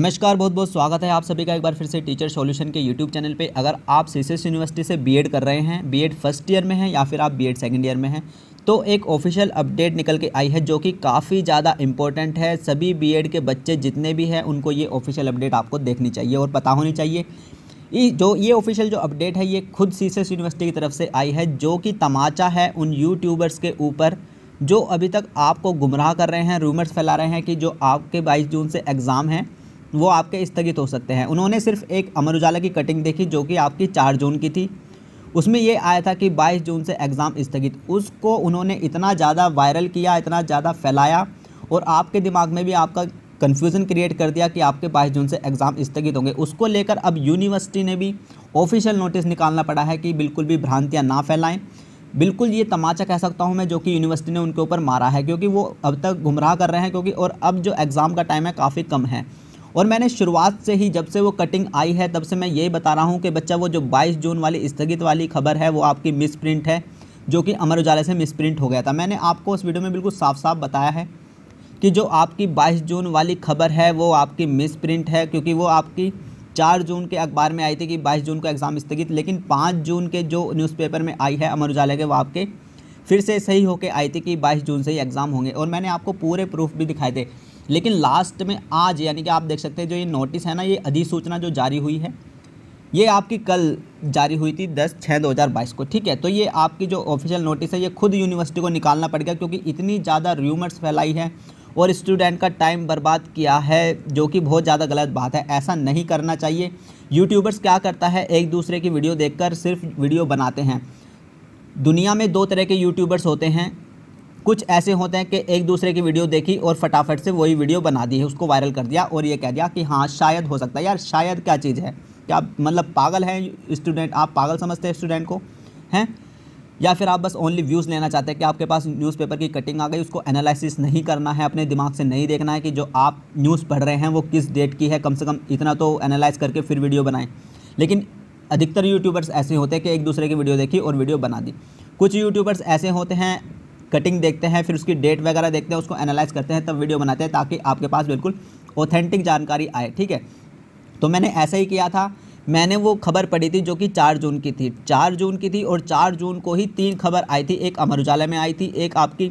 नमस्कार बहुत बहुत स्वागत है आप सभी का एक बार फिर से टीचर सॉल्यूशन के यूट्यूब चैनल पे अगर आप सीसीएस यूनिवर्सिटी से बीएड कर रहे हैं बीएड फर्स्ट ईयर में हैं या फिर आप बीएड सेकंड ईयर में हैं तो एक ऑफिशियल अपडेट निकल के आई है जो कि काफ़ी ज़्यादा इंपॉर्टेंट है सभी बी के बच्चे जितने भी हैं उनको ये ऑफिशियल अपडेट आपको देखनी चाहिए और पता होनी चाहिए ये जो ये ऑफिशियल जो अपडेट है ये खुद सी यूनिवर्सिटी की तरफ से आई है जो कि तमाचा है उन यूट्यूबर्स के ऊपर जो अभी तक आपको गुमराह कर रहे हैं रूमर्स फैला रहे हैं कि जो आपके बाईस जून से एग्ज़ाम हैं वो आपके स्थगित हो सकते हैं उन्होंने सिर्फ एक अमर उजाला की कटिंग देखी जो कि आपकी चार जून की थी उसमें ये आया था कि 22 जून से एग्ज़ाम स्थगित उसको उन्होंने इतना ज़्यादा वायरल किया इतना ज़्यादा फैलाया और आपके दिमाग में भी आपका कन्फ्यूज़न क्रिएट कर दिया कि आपके 22 जून से एग्ज़ाम स्थगित होंगे उसको लेकर अब यूनिवर्सिटी ने भी ऑफिशियल नोटिस निकालना पड़ा है कि बिल्कुल भी भ्रांतियाँ ना फैलाएँ बिल्कुल ये तमाचा कह सकता हूँ मैं जो कि यूनिवर्सिटी ने उनके ऊपर मारा है क्योंकि वो अब तक गुमराह कर रहे हैं क्योंकि और अब जो एग्ज़ाम का टाइम है काफ़ी कम है और मैंने शुरुआत से ही जब से वो कटिंग आई है तब से मैं ये बता रहा हूँ कि बच्चा वो जो बाईस जून वाली स्थगित वाली खबर है वो आपकी मिस प्रिंट है जो कि अमर उजाला से मिस प्रिंट हो गया था मैंने आपको उस वीडियो में बिल्कुल साफ साफ बताया है कि जो आपकी 22 जून वाली खबर है वो आपकी मिस प्रिंट है क्योंकि वो आपकी चार जून के अखबार में आई थी कि बाईस जून का एग्ज़ाम स्थगित लेकिन पाँच जून के जो न्यूज़पेपर में आई है अमर उजाला के वो आपके फिर से सही होकर आई थी कि 22 जून से ही एग्ज़ाम होंगे और मैंने आपको पूरे प्रूफ भी दिखाए थे लेकिन लास्ट में आज यानी कि आप देख सकते हैं जो ये नोटिस है ना ये अधिसूचना जो जारी हुई है ये आपकी कल जारी हुई थी दस छः दो हज़ार बाईस को ठीक है तो ये आपकी जो ऑफिशियल नोटिस है ये खुद यूनिवर्सिटी को निकालना पड़ गया क्योंकि इतनी ज़्यादा र्यूमर्स फैलाई है और स्टूडेंट का टाइम बर्बाद किया है जो कि बहुत ज़्यादा गलत बात है ऐसा नहीं करना चाहिए यूट्यूबर्स क्या करता है एक दूसरे की वीडियो देखकर सिर्फ वीडियो बनाते हैं दुनिया में दो तरह के यूट्यूबर्स होते हैं कुछ ऐसे होते हैं कि एक दूसरे की वीडियो देखी और फटाफट से वही वीडियो बना दी है उसको वायरल कर दिया और ये कह दिया कि हाँ शायद हो सकता है यार शायद क्या चीज़ है क्या मतलब पागल हैं स्टूडेंट आप पागल समझते हैं स्टूडेंट को हैं या फिर आप बस ओनली व्यूज़ लेना चाहते हैं कि आपके पास न्यूज़पेपर की कटिंग आ गई उसको एनालिसिस नहीं करना है अपने दिमाग से नहीं देखना है कि जो आप न्यूज़ पढ़ रहे हैं वो किस डेट की है कम से कम इतना तो एनालाइज करके फिर वीडियो बनाएं लेकिन अधिकतर यूट्यूबर्स ऐसे होते हैं कि एक दूसरे की वीडियो देखी और वीडियो बना दी कुछ यूट्यूबर्स ऐसे होते हैं कटिंग देखते हैं फिर उसकी डेट वगैरह देखते हैं उसको एनालाइज करते हैं तब वीडियो बनाते हैं ताकि आपके पास बिल्कुल ऑथेंटिक जानकारी आए ठीक है तो मैंने ऐसा ही किया था मैंने वो खबर पढ़ी थी जो कि चार जून की थी चार जून की थी और चार जून को ही तीन खबर आई थी एक अमर उजाला में आई थी एक आपकी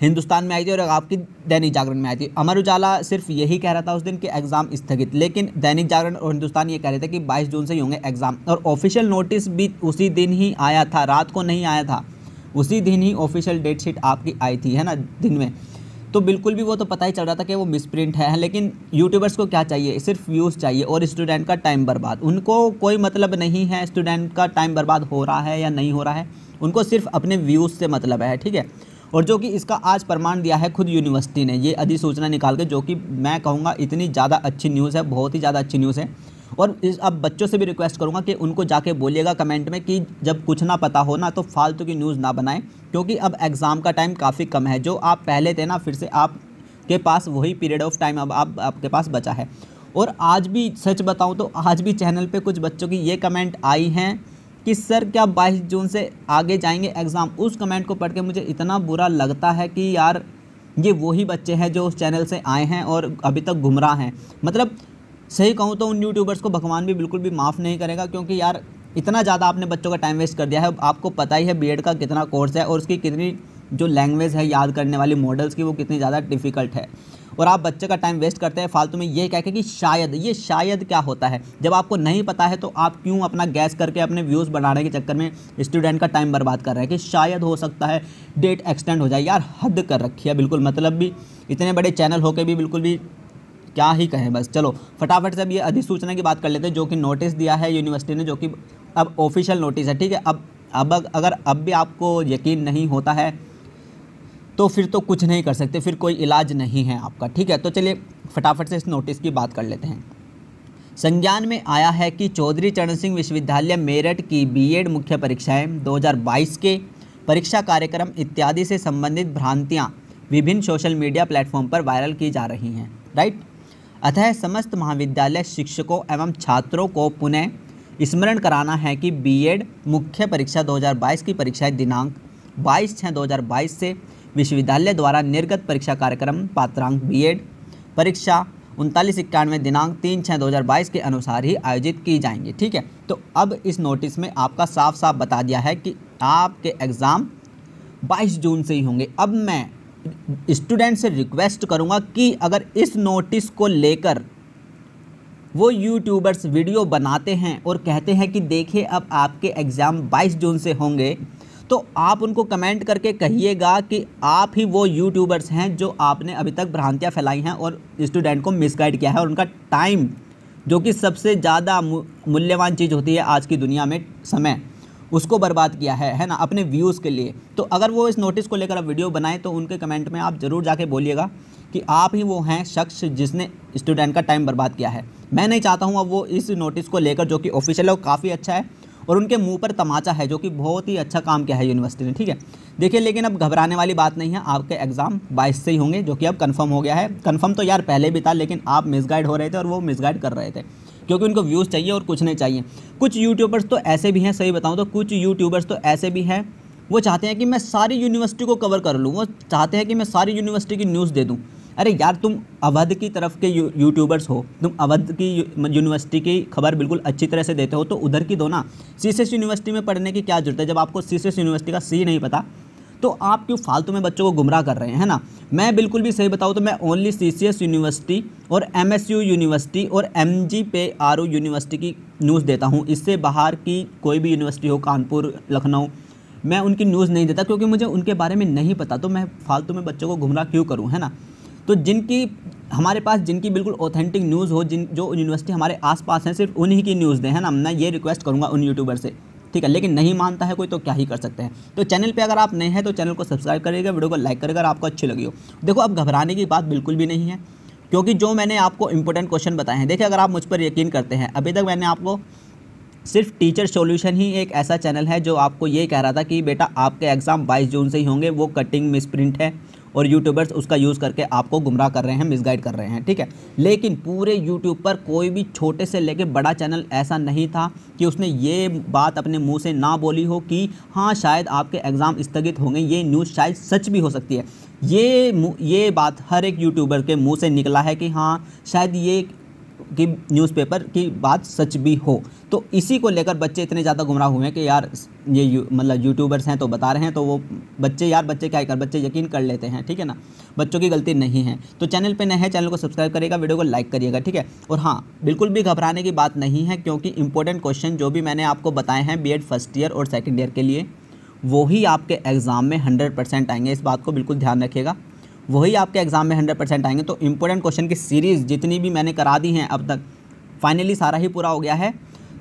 हिंदुस्तान में आई थी और आपकी दैनिक जागरण में आई थी अमर उजाला सिर्फ यही कह रहा था उस दिन कि एग्ज़ाम स्थगित लेकिन दैनिक जागरण और हिंदुस्तान ये कह रहे थे कि 22 जून से ही होंगे एग्ज़ाम और ऑफिशियल नोटिस भी उसी दिन ही आया था रात को नहीं आया था उसी दिन ही ऑफिशियल डेट शीट आपकी आई थी है ना दिन में तो बिल्कुल भी वो तो पता ही चल रहा था कि वो मिसप्रिंट है लेकिन यूट्यूबर्स को क्या चाहिए सिर्फ व्यूज़ चाहिए और स्टूडेंट का टाइम बर्बाद उनको कोई मतलब नहीं है स्टूडेंट का टाइम बर्बाद हो रहा है या नहीं हो रहा है उनको सिर्फ अपने व्यूज़ से मतलब है ठीक है और जो कि इसका आज प्रमाण दिया है खुद यूनिवर्सिटी ने ये अधिसूचना निकाल के जो कि मैं कहूँगा इतनी ज़्यादा अच्छी न्यूज़ है बहुत ही ज़्यादा अच्छी न्यूज़ है और अब बच्चों से भी रिक्वेस्ट करूँगा कि उनको जाके बोलिएगा कमेंट में कि जब कुछ ना पता हो ना तो फालतू की न्यूज़ ना बनाएं क्योंकि अब एग्ज़ाम का टाइम काफ़ी कम है जो आप पहले थे ना फिर से आप के पास वही पीरियड ऑफ टाइम अब आप, आपके पास बचा है और आज भी सच बताऊँ तो आज भी चैनल पर कुछ बच्चों की ये कमेंट आई हैं कि सर क्या बाईस जून से आगे जाएंगे एग्ज़ाम उस कमेंट को पढ़ के मुझे इतना बुरा लगता है कि यार ये वही बच्चे हैं जो उस चैनल से आए हैं और अभी तक गुमराह हैं मतलब सही कहूँ तो उन यूट्यूबर्स को भगवान भी बिल्कुल भी माफ़ नहीं करेगा क्योंकि यार इतना ज़्यादा आपने बच्चों का टाइम वेस्ट कर दिया है आपको पता ही है बी का कितना कोर्स है और उसकी कितनी जो लैंग्वेज है याद करने वाली मॉडल्स की वो कितनी ज़्यादा डिफ़िकल्ट है और आप बच्चे का टाइम वेस्ट करते हैं फालतू में ये कह के कि शायद ये शायद क्या होता है जब आपको नहीं पता है तो आप क्यों अपना गैस करके अपने व्यूज़ बढ़ाने के चक्कर में स्टूडेंट का टाइम बर्बाद कर रहे हैं कि शायद हो सकता है डेट एक्सटेंड हो जाए यार हद कर रखी है बिल्कुल मतलब भी इतने बड़े चैनल होकर भी बिल्कुल भी क्या ही कहें बस चलो फटाफट से अब ये अधिसूचना की बात कर लेते हैं जो कि नोटिस दिया है यूनिवर्सिटी ने जो कि अब ऑफिशियल नोटिस है ठीक है अब अब अगर अब भी आपको यकीन नहीं होता है तो फिर तो कुछ नहीं कर सकते फिर कोई इलाज नहीं है आपका ठीक है तो चलिए फटाफट से इस नोटिस की बात कर लेते हैं संज्ञान में आया है कि चौधरी चरण सिंह विश्वविद्यालय मेरठ की बीएड मुख्य परीक्षाएं 2022 के परीक्षा कार्यक्रम इत्यादि से संबंधित भ्रांतियां विभिन्न सोशल मीडिया प्लेटफॉर्म पर वायरल की जा रही हैं राइट अतः समस्त महाविद्यालय शिक्षकों एवं छात्रों को पुनः स्मरण कराना है कि बीएड मुख्य परीक्षा 2022 की परीक्षा दिनांक 22 छः 2022 से विश्वविद्यालय द्वारा निर्गत परीक्षा कार्यक्रम पात्रांक बीएड परीक्षा उनतालीस इक्यानवे दिनांक तीन छः दो हज़ार बाईस के अनुसार ही आयोजित की जाएंगी ठीक है तो अब इस नोटिस में आपका साफ साफ बता दिया है कि आपके एग्ज़ाम 22 जून से ही होंगे अब मैं स्टूडेंट से रिक्वेस्ट करूँगा कि अगर इस नोटिस को लेकर वो यूट्यूबर्स वीडियो बनाते हैं और कहते हैं कि देखिए अब आपके एग्ज़ाम 22 जून से होंगे तो आप उनको कमेंट करके कहिएगा कि आप ही वो यूट्यूबर्स हैं जो आपने अभी तक भ्रांतियाँ फैलाई हैं और स्टूडेंट को मिसगाइड किया है और उनका टाइम जो कि सबसे ज़्यादा मूल्यवान चीज़ होती है आज की दुनिया में समय उसको बर्बाद किया है है ना अपने व्यूज़ के लिए तो अगर वो इस नोटिस को लेकर आप वीडियो बनाएं तो उनके कमेंट में आप ज़रूर जाके बोलिएगा कि आप ही वो हैं शख्स जिसने स्टूडेंट का टाइम बर्बाद किया है मैं नहीं चाहता हूँ अब वो इस नोटिस को लेकर जो कि ऑफिशियल है वो काफ़ी अच्छा है और उनके मुँह पर तमाचा है जो कि बहुत ही अच्छा काम किया है यूनिवर्सिटी ने ठीक है देखिए लेकिन अब घबराने वाली बात नहीं है आपके एग्ज़ाम बाईस से ही होंगे जो कि अब कन्फर्म हो गया है कन्फर्म तो यार पहले भी था लेकिन आप मिसगाइड हो रहे थे और वो मिसगाइड कर रहे थे क्योंकि उनको व्यूज़ चाहिए और कुछ नहीं चाहिए कुछ यूट्यूबर्स तो ऐसे भी हैं सही बताऊँ तो कुछ यूट्यूबर्स तो ऐसे भी हैं वो चाहते हैं कि मैं सारी यूनिवर्सिटी को कवर कर लूँ वो चाहते हैं कि मैं सारी यूनिवर्सिटी की न्यूज़ दे दूँ अरे यार तुम अवध की तरफ के यू, यूट्यूबर्स हो तुम अवध की यूनिवर्सिटी की खबर बिल्कुल अच्छी तरह से देते हो तो उधर की दो ना सी यूनिवर्सिटी में पढ़ने की क्या जरूरत है जब आपको सी यूनिवर्सिटी का सी नहीं पता तो आप क्यों फालतू में बच्चों को गुमराह कर रहे हैं है ना मैं बिल्कुल भी सही बताऊँ तो मैं ओनली सी यूनिवर्सिटी और एम यूनिवर्सिटी और एम पे आर यूनिवर्सिटी की न्यूज़ देता हूँ इससे बाहर की कोई भी यूनिवर्सिटी हो कानपुर लखनऊ मैं उनकी न्यूज़ नहीं देता क्योंकि मुझे उनके बारे में नहीं पता तो मैं फालतू में बच्चों को गुमराह क्यों करूँ है ना तो जिनकी हमारे पास जिनकी बिल्कुल ऑथेंटिक न्यूज़ हो जिन जो यूनिवर्सिटी हमारे आसपास हैं सिर्फ उन्हीं की न्यूज़ दें है ना मैं ये रिक्वेस्ट करूँगा उन यूट्यूबर से ठीक है लेकिन नहीं मानता है कोई तो क्या ही कर सकते हैं तो चैनल पर अगर आप नए हैं तो चैनल को सब्सक्राइब करिएगा वीडियो को लाइक करेगा आपको अच्छी लगी हो देखो अब घबराने की बात बिल्कुल भी नहीं है क्योंकि जो मैंने आपको इंपॉर्टेंट क्वेश्चन बताए हैं देखिए अगर आप मुझ पर यकीन करते हैं अभी तक मैंने आपको सिर्फ टीचर सॉल्यूशन ही एक ऐसा चैनल है जो आपको ये कह रहा था कि बेटा आपके एग्ज़ाम 22 जून से ही होंगे वो कटिंग मिसप्रिंट है और यूट्यूबर्स उसका यूज़ करके आपको गुमराह कर रहे हैं मिसगाइड कर रहे हैं ठीक है लेकिन पूरे यूट्यूब पर कोई भी छोटे से लेकर बड़ा चैनल ऐसा नहीं था कि उसने ये बात अपने मुँह से ना बोली हो कि हाँ शायद आपके एग्ज़ाम स्थगित होंगे ये न्यूज़ शायद सच भी हो सकती है ये ये बात हर एक यूट्यूबर के मुंह से निकला है कि हाँ शायद ये कि न्यूज़पेपर की बात सच भी हो तो इसी को लेकर बच्चे इतने ज़्यादा गुमराह हुए हैं कि यार ये यू, मतलब यूट्यूबर्स हैं तो बता रहे हैं तो वो बच्चे यार बच्चे क्या कर बच्चे यकीन कर लेते हैं ठीक है ना बच्चों की गलती नहीं है तो चैनल पे नए हैं चैनल को सब्सक्राइब करेगा वीडियो को लाइक करिएगा ठीक है और हाँ बिल्कुल भी घबराने की बात नहीं है क्योंकि इंपॉर्टेंट क्वेश्चन जो भी मैंने आपको बताए हैं बी फर्स्ट ईयर और सेकेंड ईयर के लिए वही आपके एग्ज़ाम में हंड्रेड आएंगे इस बात को बिल्कुल ध्यान रखिएगा वही आपके एग्ज़ाम में हंड्रेड परसेंट आएंगे तो इंपॉर्टेंट क्वेश्चन की सीरीज़ जितनी भी मैंने करा दी हैं अब तक फाइनली सारा ही पूरा हो गया है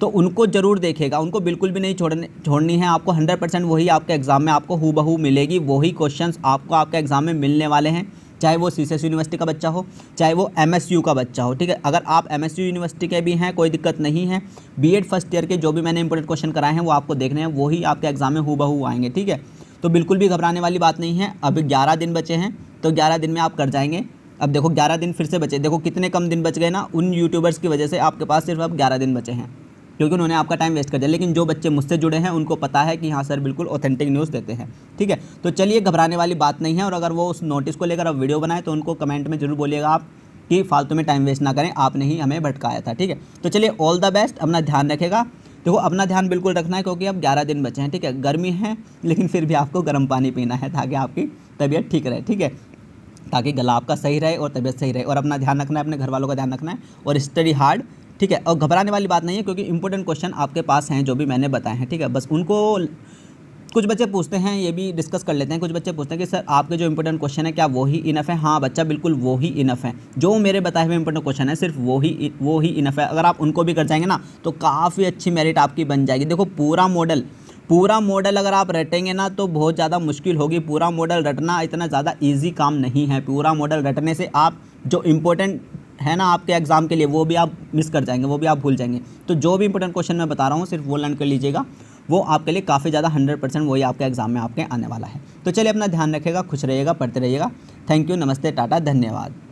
तो उनको ज़रूर देखेगा उनको बिल्कुल भी नहीं छोड़ने छोड़नी है आपको हंड्रेड परसेंट वही आपके एग्ज़ाम में आपको हु बहू मिलेगी वही क्वेश्चन आपको आपके एग्ज़ाम में मिलने वाले हैं चाहे वो सी यूनिवर्सिटी का बच्चा हो चाहे वो एम का बच्चा हो ठीक है अगर आप एम यूनिवर्सिटी के भी हैं कोई दिक्कत नहीं है बी फर्स्ट ईयर के जो भी मैंने इंपॉर्टेंट क्वेश्चन कराए हैं वो आपको देखने हैं वही आपके एग्ज़ाम में हु आएंगे ठीक है तो बिल्कुल भी घबराने वाली बात नहीं है अभी ग्यारह दिन बचे हैं तो ग्यारह दिन में आप कर जाएंगे अब देखो ग्यारह दिन फिर से बचे देखो कितने कम दिन बच गए ना उन यूट्यूबर्स की वजह से आपके पास सिर्फ अब ग्यारह दिन बचे हैं क्योंकि उन्होंने आपका टाइम वेस्ट कर दिया लेकिन जो बच्चे मुझसे जुड़े हैं उनको पता है कि हाँ सर बिल्कुल ऑथेंटिक न्यूज़ देते हैं ठीक है तो चलिए घबराने वाली बात नहीं है और अगर वो उस नोटिस को लेकर आप वीडियो बनाए तो उनको कमेंट में जरूर बोलिएगा आप कि फालतू में टाइम वेस्ट ना करें आपने ही हमें भटकाया था ठीक है तो चलिए ऑल द बेस्ट अपना ध्यान रखेगा देखो अपना ध्यान बिल्कुल रखना है क्योंकि अब ग्यारह दिन बचे हैं ठीक है गर्मी है लेकिन फिर भी आपको गर्म पानी पीना है ताकि आपकी तबीयत ठीक रहे ठीक है ताकि गला आपका सही रहे और तबीयत सही रहे और अपना ध्यान रखना है अपने घर वालों का ध्यान रखना है और स्टडी हार्ड ठीक है और घबराने वाली बात नहीं है क्योंकि इंपॉर्टेंट क्वेश्चन आपके पास हैं जो भी मैंने बताए हैं ठीक है बस उनको कुछ बच्चे पूछते हैं ये भी डिस्कस कर लेते हैं कुछ बच्चे पूछते हैं कि सर आपके जो इंपॉर्टेंट क्वेश्चन है क्या वही इनफ है हाँ बच्चा बिल्कुल वो ही इनफ है जो मेरे बताए हुए इंपॉर्टेंट क्वेश्चन है सिर्फ वो ही वो ही इनफ है अगर आप उनको भी कर जाएंगे ना तो काफ़ी अच्छी मेरिट आपकी बन जाएगी देखो पूरा मॉडल पूरा मॉडल अगर आप रटेंगे ना तो बहुत ज़्यादा मुश्किल होगी पूरा मॉडल रटना इतना ज़्यादा ईजी काम नहीं है पूरा मॉडल रटने से आप जो इम्पोर्टेंट है ना आपके एग्ज़ाम के लिए वो भी आप मिस कर जाएंगे वो भी आप भूल जाएंगे तो जो भी इंपॉर्टेंट क्वेश्चन मैं बता रहा हूँ सिर्फ वो लर्न कर लीजिएगा वो आपके लिए काफ़ी ज़्यादा हंड्रेड परसेंट वही आपके एग्ज़ाम में आपके आने वाला है तो चलिए अपना ध्यान रखेगा खुश रहिएगा पढ़ते रहिएगा थैंक यू नमस्ते टाटा धन्यवाद